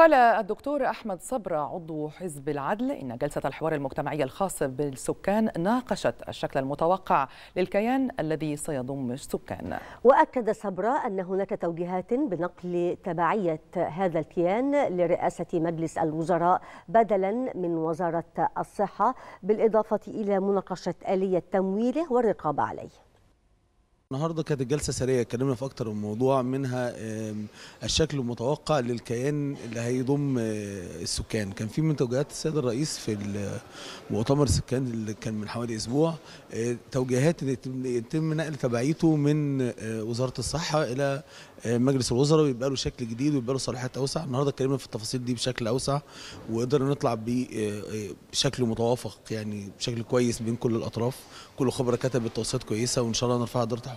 قال الدكتور أحمد صبرا عضو حزب العدل إن جلسة الحوار المجتمعي الخاص بالسكان ناقشت الشكل المتوقع للكيان الذي سيضم السكان وأكد صبرا أن هناك توجيهات بنقل تبعية هذا الكيان لرئاسة مجلس الوزراء بدلا من وزارة الصحة بالإضافة إلى مناقشة آلية تمويله والرقابة عليه النهارده كانت الجلسه سريه اتكلمنا في اكتر من موضوع منها الشكل المتوقع للكيان اللي هيضم آه، السكان كان في من توجيهات السيد الرئيس في مؤتمر السكان اللي كان من حوالي اسبوع آه، توجيهات يتم نقل تبعيته من آه، وزاره الصحه الى مجلس الوزراء ويبقى له شكل جديد ويبقى له صلاحيات اوسع النهارده اتكلمنا في التفاصيل دي بشكل اوسع وقدرنا نطلع بشكل متوافق يعني بشكل كويس بين كل الاطراف كل خبره كتبت توصيات كويسه وان شاء الله نرفعها درجه